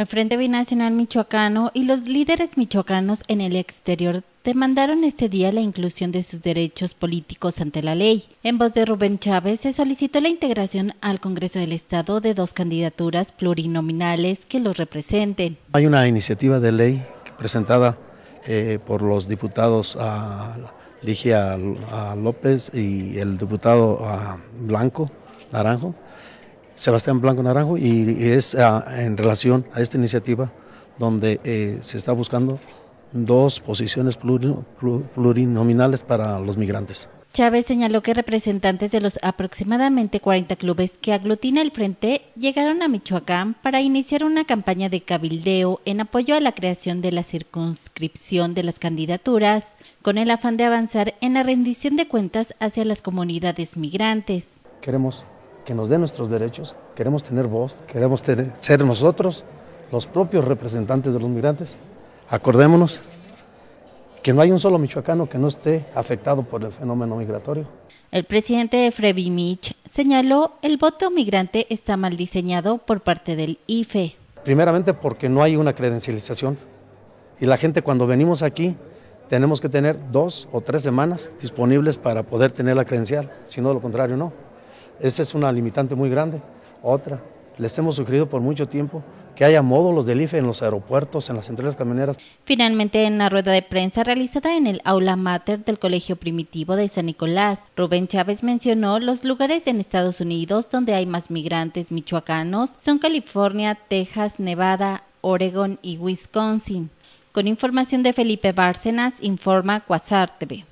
El Frente Binacional Michoacano y los líderes michoacanos en el exterior demandaron este día la inclusión de sus derechos políticos ante la ley. En voz de Rubén Chávez se solicitó la integración al Congreso del Estado de dos candidaturas plurinominales que los representen. Hay una iniciativa de ley presentada eh, por los diputados a Ligia López y el diputado a Blanco Naranjo Sebastián Blanco Naranjo y, es ah, en relación a esta iniciativa donde eh, se está buscando dos posiciones plurinominales para los migrantes. Chávez señaló que representantes de los aproximadamente 40 clubes que aglutina el Frente llegaron a Michoacán para iniciar una campaña de cabildeo en apoyo a la creación de la circunscripción de las candidaturas, con el afán de avanzar en la rendición de cuentas hacia las comunidades migrantes. Queremos que nos dé nuestros derechos, queremos tener voz, queremos ser nosotros los propios representantes de los migrantes. Acordémonos que no hay un solo michoacano que no esté afectado por el fenómeno migratorio. El presidente de Mitch señaló el voto migrante está mal diseñado por parte del IFE. Primeramente porque no hay una credencialización y la gente cuando venimos aquí tenemos que tener dos o tres semanas disponibles para poder tener la credencial, si no, lo contrario no. Esa es una limitante muy grande. Otra, les hemos sugerido por mucho tiempo que haya módulos del IFE en los aeropuertos, en las centrales camioneras. Finalmente, en la rueda de prensa realizada en el aula mater del Colegio Primitivo de San Nicolás, Rubén Chávez mencionó los lugares en Estados Unidos donde hay más migrantes michoacanos son California, Texas, Nevada, Oregon y Wisconsin. Con información de Felipe Bárcenas, informa Quasar TV.